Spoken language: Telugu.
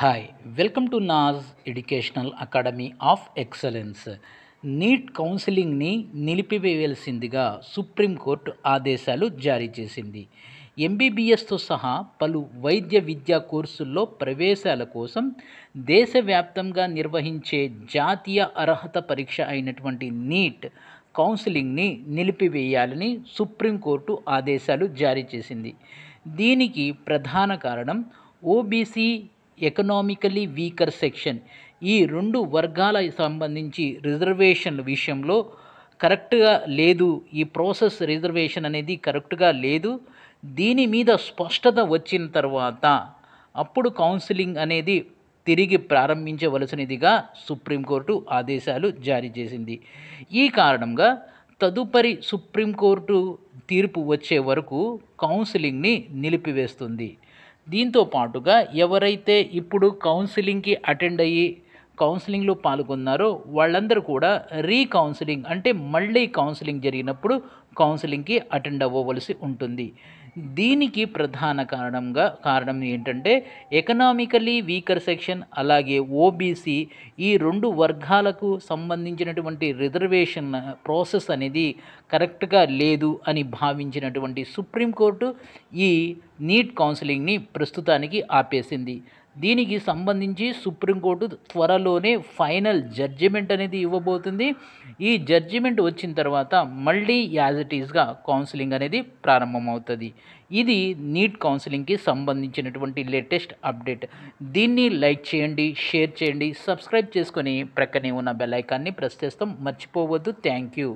hi welcome to Naaz educational academy of excellence NEET కౌన్సిలింగ్ని నిలిపివేయాల్సిందిగా సుప్రీంకోర్టు ఆదేశాలు జారీ చేసింది ఎంబీబీఎస్తో సహా పలు వైద్య విద్యా కోర్సుల్లో ప్రవేశాల కోసం దేశవ్యాప్తంగా నిర్వహించే జాతీయ అర్హత పరీక్ష అయినటువంటి నీట్ కౌన్సిలింగ్ని నిలిపివేయాలని సుప్రీంకోర్టు ఆదేశాలు జారీ చేసింది దీనికి ప్రధాన కారణం ఓబీసీ ఎకనామికలీ వీకర్ సెక్షన్ ఈ రెండు వర్గాల సంబంధించి రిజర్వేషన్ల విషయంలో కరెక్ట్గా లేదు ఈ ప్రాసెస్ రిజర్వేషన్ అనేది కరెక్ట్గా లేదు దీని మీద స్పష్టత వచ్చిన తర్వాత అప్పుడు కౌన్సిలింగ్ అనేది తిరిగి ప్రారంభించవలసినదిగా సుప్రీంకోర్టు ఆదేశాలు జారీ చేసింది ఈ కారణంగా తదుపరి సుప్రీంకోర్టు తీర్పు వచ్చే వరకు కౌన్సిలింగ్ని నిలిపివేస్తుంది దీంతో పాటుగా ఎవరైతే ఇప్పుడు కౌన్సిలింగ్కి అటెండ్ అయ్యి కౌన్సిలింగ్లో పాల్గొన్నారో వాళ్ళందరూ కూడా రీకౌన్సిలింగ్ అంటే మళ్ళీ కౌన్సిలింగ్ జరిగినప్పుడు కౌన్సిలింగ్కి అటెండ్ అవ్వవలసి ఉంటుంది దీనికి ప్రధాన కారణంగా కారణం ఏంటంటే ఎకనామికలీ వీకర్ సెక్షన్ అలాగే ఓబీసీ ఈ రెండు వర్గాలకు సంబంధించినటువంటి రిజర్వేషన్ ప్రాసెస్ అనేది కరెక్ట్గా లేదు అని భావించినటువంటి సుప్రీంకోర్టు ఈ నీట్ కౌన్సిలింగ్ని ప్రస్తుతానికి ఆపేసింది దీనికి సంబంధించి సుప్రీంకోర్టు త్వరలోనే ఫైనల్ జడ్జిమెంట్ అనేది ఇవ్వబోతుంది ఈ జడ్జిమెంట్ వచ్చిన తర్వాత మళ్ళీ యాజ్ ఇట్ ఈస్గా కౌన్సిలింగ్ అనేది ప్రారంభమవుతుంది ఇది నీట్ కౌన్సిలింగ్కి సంబంధించినటువంటి లేటెస్ట్ అప్డేట్ దీన్ని లైక్ చేయండి షేర్ చేయండి సబ్స్క్రైబ్ చేసుకొని ప్రక్కనే ఉన్న బెల్ ఐకాన్ని ప్రెస్ చేస్తాం మర్చిపోవద్దు థ్యాంక్ యూ